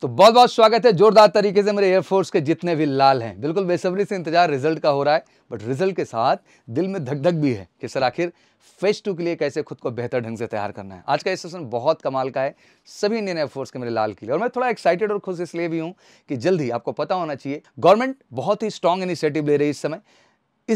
तो बहुत बहुत स्वागत है जोरदार तरीके से मेरे एयरफोर्स के जितने भी लाल हैं बिल्कुल बेसब्री से इंतजार रिजल्ट का हो रहा है बट रिजल्ट के साथ दिल में धक धक भी है कि सर आखिर फेज टू के लिए कैसे खुद को बेहतर ढंग से तैयार करना है आज का ये सेशन बहुत कमाल का है सभी इंडियन एयरफोर्स के मेरे लाल के लिए और मैं थोड़ा एक्साइटेड और खुश इसलिए भी हूँ कि जल्द ही आपको पता होना चाहिए गवर्नमेंट बहुत ही स्ट्रॉन्ग इनिशिएटिव ले रही है इस समय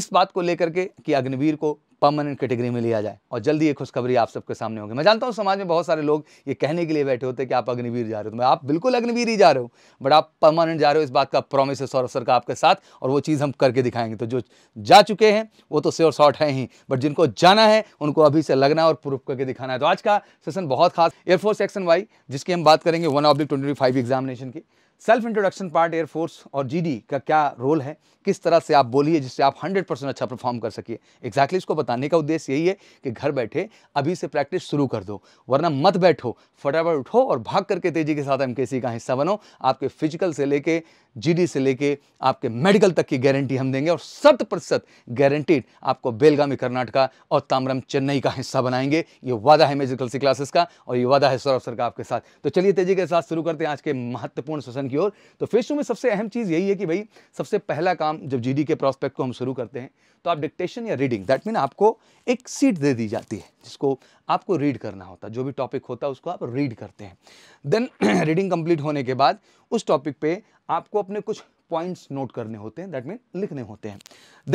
इस बात को लेकर के कि अग्निवीर को परमानेंट कैटेगरी में लिया जाए और जल्दी ये खुशखबरी आप सबके सामने होगी मैं जानता हूँ समाज में बहुत सारे लोग ये कहने के लिए बैठे होते हैं कि आप अग्निवीर जा रहे हो तो मैं आप बिल्कुल अग्निवीर ही जा रहे हो बट आप परमानेंट जा रहे हो इस बात का प्रॉमिस है सौरभ सर का आपके साथ और वो चीज़ हम करके दिखाएंगे तो जो जा चुके हैं वो तो श्योर शॉर्ट है ही बट जिनको जाना है उनको अभी से लगना और प्रूफ करके दिखाना है तो आज का सेशन बहुत खास एयरफोर्स सेक्शन वाई जिसकी हम बात करेंगे वन ऑब्लिक ट्वेंटी एग्जामिनेशन की सेल्फ इंट्रोडक्शन पार्ट एयरफोर्स और जीडी का क्या रोल है किस तरह से आप बोलिए जिससे आप 100 परसेंट अच्छा परफॉर्म कर सकिए एग्जैक्टली exactly इसको बताने का उद्देश्य यही है कि घर बैठे अभी से प्रैक्टिस शुरू कर दो वरना मत बैठो फटाफट उठो और भाग करके तेज़ी के साथ एम का हिस्सा बनो आपके फिजिकल से लेके जी से लेके आपके मेडिकल तक की गारंटी हम देंगे और शत प्रतिशत गारंटीड आपको बेलगामी कर्नाटका और ताम्रम चेन्नई का हिस्सा बनाएंगे ये वादा है मेजिकल सी क्लासेस का और ये वादा है सौरभ सर का आपके साथ तो चलिए तेज़ी के साथ शुरू करते हैं आज के महत्वपूर्ण सेशन की ओर तो फेज टू में सबसे अहम चीज़ यही है कि भाई सबसे पहला काम जब जीडी के प्रॉस्पेक्ट को हम शुरू करते हैं तो आप डिक्टेशन या रीडिंग दैट मीन आपको एक सीट दे दी जाती है जिसको आपको रीड करना होता है जो भी टॉपिक होता है उसको आप रीड करते हैं देन रीडिंग कंप्लीट होने के बाद उस टॉपिक पे आपको अपने कुछ पॉइंट्स नोट करने होते हैं दैट मीन लिखने होते हैं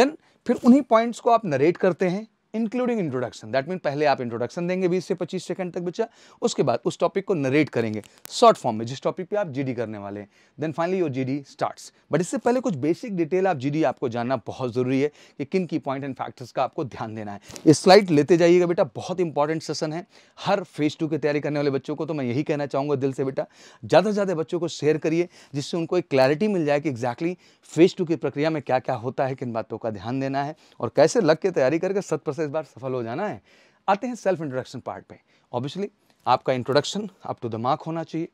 देन फिर उन्हीं पॉइंट्स को आप नरेट करते हैं इंक्लूडिंग इंट्रोडक्शन दैट मीन पहले आप इंट्रोडक्शन देंगे 20 से 25 सेकंड तक बच्चा उसके बाद उस टॉपिक को नरेट करेंगे शॉर्ट फॉर्म में जिस टॉपिक पे आप जीडी करने वाले हैं then finally your GD starts but इससे पहले कुछ बेसिक डिटेल आप जीडी आपको जानना बहुत ज़रूरी है कि किन की पॉइंट एंड फैक्टर्स का आपको ध्यान देना है इस स्लाइड लेते जाइएगा बेटा बहुत इंपॉर्टेंट सेशन है हर फेज टू की तैयारी करने वाले बच्चों को तो मैं यही कहना चाहूंगा दिल से बेटा ज़्यादा से ज़्यादा बच्चों को शेयर करिए जिससे उनको एक क्लैरिटी मिल जाए कि एग्जैक्टली फेज टू की प्रक्रिया में क्या क्या होता है किन बातों का ध्यान देना है और कैसे लग के तैयारी करके सत इस बार सफल हो जाना है आते हैं सेल्फ इंट्रोडक्शन पार्ट पे ऑब्वियसली आपका introduction up to the mark होना चाहिए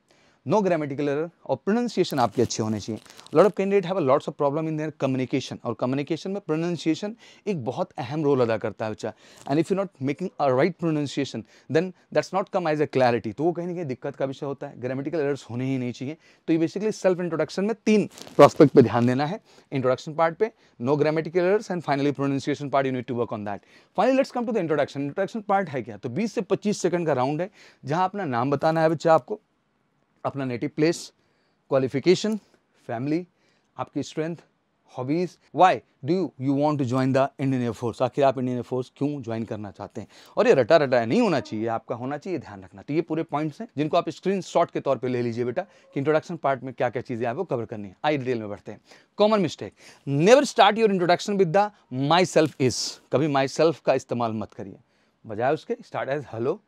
नो ग्रामेटिकल error और pronunciation आपके अच्छे होने चाहिए lot of candidate have lots of problem in their communication और कम्युनिकेशन में प्रोनाउंसिएशन एक बहुत अहम रोल अदा करता है बच्चा and if you not making a right pronunciation then that's not come as a clarity तो वो कहीं ना कहीं दिक्कत का विषय होता है ग्रामेटिकल एरर्स होने ही नहीं चाहिए तो ये बेसिकली सेल्फ इंट्रोडक्शन में तीन प्रॉस्पेक्ट पर ध्यान देना है इंट्रोडक्शन पार्ट पे no grammatical errors and finally pronunciation part you need to work on that finally let's come to the introduction introduction part है क्या तो बीस से पच्चीस सेकंड का राउंड है जहाँ अपना नाम बताना है बच्चा आपको अपना नेटिव प्लेस क्वालिफिकेशन फैमिली आपकी strength hobbies why do you want to join the Indian air force आखिर आप इंडियन एयरफोर्स क्यों ज्वाइन करना चाहते हैं और ये रटा रटा नहीं होना चाहिए आपका होना चाहिए ध्यान रखना तो ये पूरे पॉइंट्स हैं जिनको आप स्क्रीन शॉट के तौर पर ले लीजिए बेटा कि इंट्रोडक्शन पार्ट में क्या क्या चीज़ें आपको कवर करनी है आई डिटेल में बढ़ते हैं common mistake never start your introduction with the myself is कभी माई सेल्फ का इस्तेमाल मत करिए बजाय उसके start as hello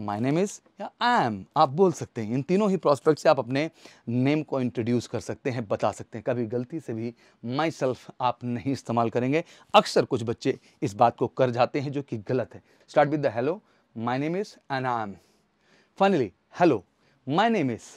my name is या आई एम आप बोल सकते हैं इन तीनों ही प्रॉस्पेक्ट से आप अपने नेम को इंट्रोड्यूस कर सकते हैं बता सकते हैं कभी गलती से भी माई सेल्फ आप नहीं इस्तेमाल करेंगे अक्सर कुछ बच्चे इस बात को कर जाते हैं जो कि गलत है start with the hello my name is and I am finally hello my name is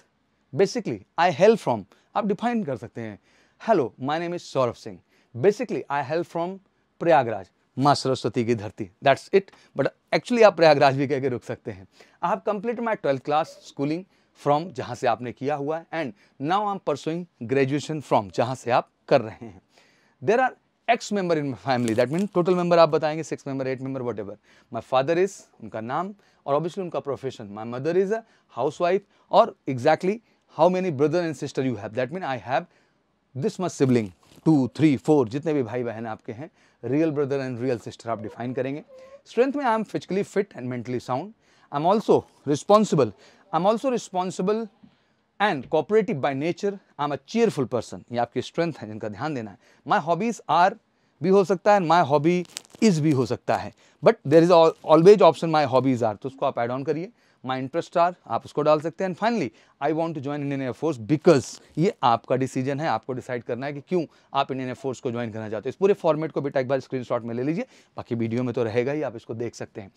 basically I hail from आप डिफाइन कर सकते हैं hello my name is Saurabh Singh basically I hail from Prayagraj माँ सरस्वती की धरती दैट्स इट बट एक्चुअली आप प्रयागराज भी कह के रुक सकते हैं I have complete my twelfth class schooling from जहाँ से आपने किया हुआ है and now I am pursuing graduation from जहाँ से आप कर रहे हैं there are x member in my family that mean total member आप बताएंगे six member eight member whatever my father is उनका नाम और ऑब्वियसली उनका profession my mother is a housewife और exactly how many brother and sister you have that mean I have this much sibling two three four जितने भी भाई बहन आपके हैं real brother and real sister आप define करेंगे strength में I am physically fit and mentally sound I am also responsible I am also responsible and cooperative by nature I am a cheerful person ये आपकी strength है जिनका ध्यान देना है माई हॉबीज़ आर भी हो सकता है माई हॉबी इज़ भी हो सकता है but there is always option my hobbies are तो उसको आप एड ऑन करिए माई इंटरेस्ट आर आप उसको डाल सकते हैं and finally I want to join Indian air force because ये आपका डिसीजन है आपको डिसाइड करना है कि क्यों आप इंडियन एयरफोर्स को ज्वाइन करना चाहते हो इस पूरे फॉर्मेट को बेटा एक बार स्क्रीन शॉट में ले लीजिए बाकी वीडियो में तो रहेगा ही आप इसको देख सकते हैं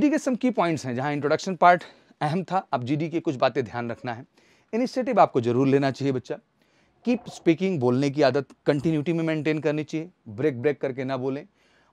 डी के सम की पॉइंट्स हैं जहाँ इंट्रोडक्शन पार्ट अहम था अब डी की कुछ बातें ध्यान रखना है इनिशिएटिव आपको जरूर लेना चाहिए बच्चा कीप स्पीकिंग बोलने की आदत कंटिन्यूटी में मेंटेन करनी चाहिए ब्रेक ब्रेक करके ना बोलें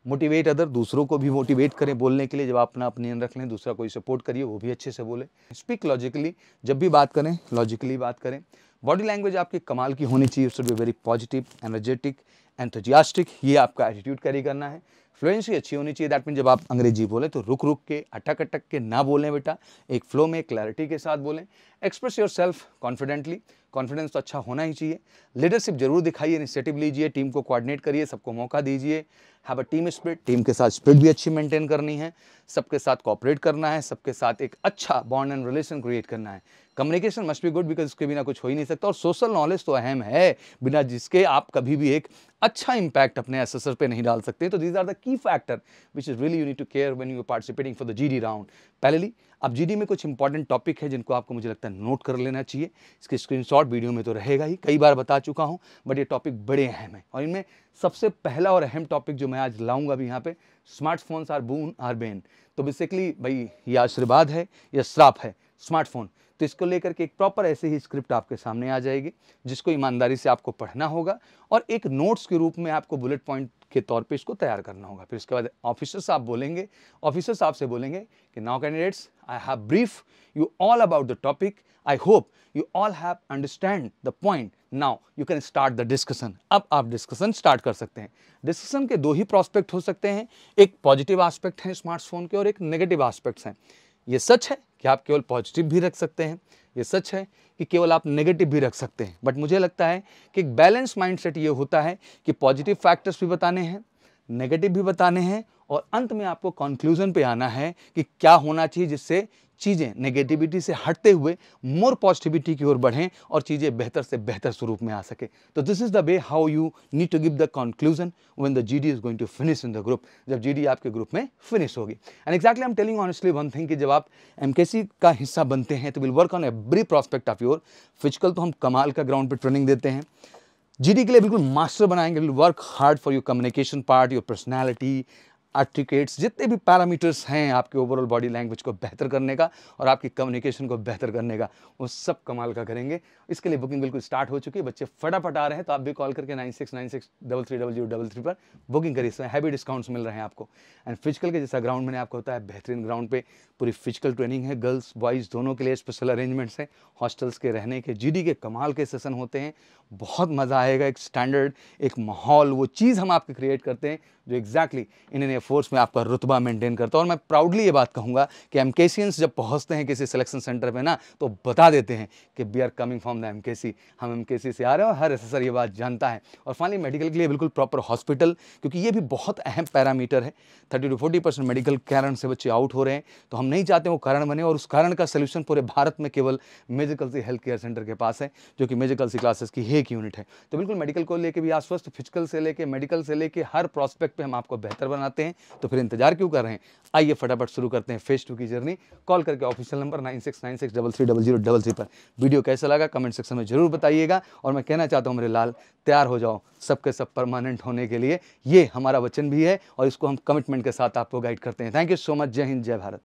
मोटिवेट अदर दूसरों को भी मोटिवेट करें बोलने के लिए जब आप अपना ओपिनियन रख लें दूसरा कोई सपोर्ट करिए वो भी अच्छे से बोले स्पीक लॉजिकली जब भी बात करें लॉजिकली बात करें बॉडी लैंग्वेज आपके कमाल की होनी चाहिए उसमें वेरी पॉजिटिव एनर्जेटिक एंथजियास्टिक ये आपका एटीट्यूड कैरी करना है फ्लुएंसी अच्छी होनी चाहिए दैट मीन जब आप अंग्रेजी बोले तो रुक रुक के अटक अटक के ना बोलें बेटा एक फ्लो में क्लैरिटी के साथ बोलें express yourself confidently confidence तो अच्छा होना ही चाहिए लीडरशिप जरूर दिखाइए इनिशिएटिव लीजिए टीम को कोऑर्डिनेट करिए सबको मौका दीजिए have a team spirit team के साथ स्प्रिट भी अच्छी मेंटेन करनी है सबके साथ कॉपरेट करना है सबके साथ एक अच्छा बॉन्ड एंड रिलेशन क्रिएट करना है communication must be good because उसके बिना कुछ हो ही नहीं सकता और सोशल नॉलेज तो अहम है बिना जिसके आप कभी भी एक अच्छा इंपैक्ट अपने एसेसर पे नहीं डाल सकते तो these are the key factor which is really you need to care when you are participating for the GD round पहले ली अब जीडी में कुछ इंपॉर्टेंट टॉपिक है जिनको आपको मुझे लगता है नोट कर लेना चाहिए इसके स्क्रीनशॉट वीडियो में तो रहेगा ही कई बार बता चुका हूँ बट ये टॉपिक बड़े अहम है और इनमें सबसे पहला और अहम टॉपिक जो मैं आज लाऊंगा भी यहाँ पे smartphones are boon or bane तो बेसिकली भाई ये आशीर्वाद है या श्राप है स्मार्टफोन तो इसको लेकर के एक प्रॉपर ऐसे ही स्क्रिप्ट आपके सामने आ जाएगी जिसको ईमानदारी से आपको पढ़ना होगा और एक नोट्स के रूप में आपको बुलेट पॉइंट के तौर पे इसको तैयार करना होगा फिर इसके बाद ऑफिसर्स आप बोलेंगे ऑफिसर्स आपसे बोलेंगे कि now candidates I have brief you all about the topic I hope you all have understand the point now you can start the discussion अब आप डिस्कशन स्टार्ट कर सकते हैं डिस्कशन के दो ही प्रॉस्पेक्ट हो सकते हैं एक पॉजिटिव आस्पेक्ट हैं स्मार्टफोन के और एक नेगेटिव आस्पेक्ट्स हैं ये सच है कि आप केवल पॉजिटिव भी रख सकते हैं ये सच है कि केवल आप नेगेटिव भी रख सकते हैं बट मुझे लगता है कि एक बैलेंस माइंडसेट ये होता है कि पॉजिटिव फैक्टर्स भी बताने हैं नेगेटिव भी बताने हैं और अंत में आपको कंक्लूजन पे आना है कि क्या होना चाहिए जिससे चीज़ें नेगेटिविटी से हटते हुए मोर पॉजिटिविटी की ओर बढ़ें और चीज़ें बेहतर से बेहतर स्वरूप में आ सके तो this is the way how you need to give the conclusion when the GD is going to finish in the group जब जीडी आपके ग्रुप में फिनिश होगी and exactly I am telling honestly one thing कि जब आप M का हिस्सा बनते हैं तो will work on every prospect of your physical तो हम कमाल का ग्राउंड पर ट्रेनिंग देते हैं जीडी के लिए बिल्कुल मास्टर बनाएंगे will work hard for your communication part your personality etiquettes जितने भी पैरामीटर्स हैं आपके ओवरऑल बॉडी लैंग्वेज को बेहतर करने का और आपकी कम्युनिकेशन को बेहतर करने का वो सब कमाल का करेंगे इसके लिए बुकिंग बिल्कुल स्टार्ट हो चुकी है बच्चे फटाफट आ रहे हैं तो आप भी कॉल करके nine six nine six double three double zero double three पर बुकिंग करिए इसमें हैवी डिस्काउंट्स मिल रहे हैं आपको एंड फिजिकल के जैसा ग्राउंड मैंने आपको होता है बेहतरीन ग्राउंड पर पूरी फिजिकल ट्रेनिंग है गर्ल्स बॉयज़ दोनों के लिए स्पेशल अरेंजमेंट्स हैं हॉस्टल्स के रहने के जी के कमाल के सेसन होते हैं बहुत मज़ा आएगा एक स्टैंडर्ड एक माहौल वो चीज़ हम आपके क्रिएट करते हैं जो एग्जैक्टली exactly इंडियन एयरफोर्स में आपका रुतबा मेंटेन करता है और मैं प्राउडली ये बात कहूँगा कि एम जब पहुँचते हैं किसी सिलेक्शन सेंटर पे ना तो बता देते हैं कि we are coming from the M हम एम से आ रहे हैं और हर एस ये बात जानता है और फाइनली मेडिकल के लिए बिल्कुल प्रॉपर हॉस्पिटल क्योंकि ये भी बहुत अहम पैरामीटर है thirty two forty percent medical कारण से बच्चे आउट हो रहे हैं तो हम नहीं चाहते वो कारण बने और उस कारण का सोल्यूशन पूरे भारत में केवल मेजिकल हेल्थ केयर सेंटर के पास है जो कि मेजिकल क्लासेस की एक यूनिट है तो बिल्कुल मेडिकल को लेकर भी आश्वस्त फिजिकल से लेकर मेडिकल से लेकर हर प्रॉस्पेक्ट प्रोडक्ट पे हम आपको बेहतर बनाते हैं तो फिर इंतजार क्यों कर रहे हैं आइए फटाफट शुरू करते हैं फेस टू की जर्नी कॉल करके official number nine six double three double zero double three पर वीडियो कैसा लगा कमेंट सेक्शन में जरूर बताइएगा और मैं कहना चाहता हूँ मेरे लाल तैयार हो जाओ सबके सब परमानेंट होने के लिए ये हमारा वचन भी है और इसको हम कमिटमेंट के साथ आपको गाइड करते हैं थैंक यू सो मच जय हिंद जय भारत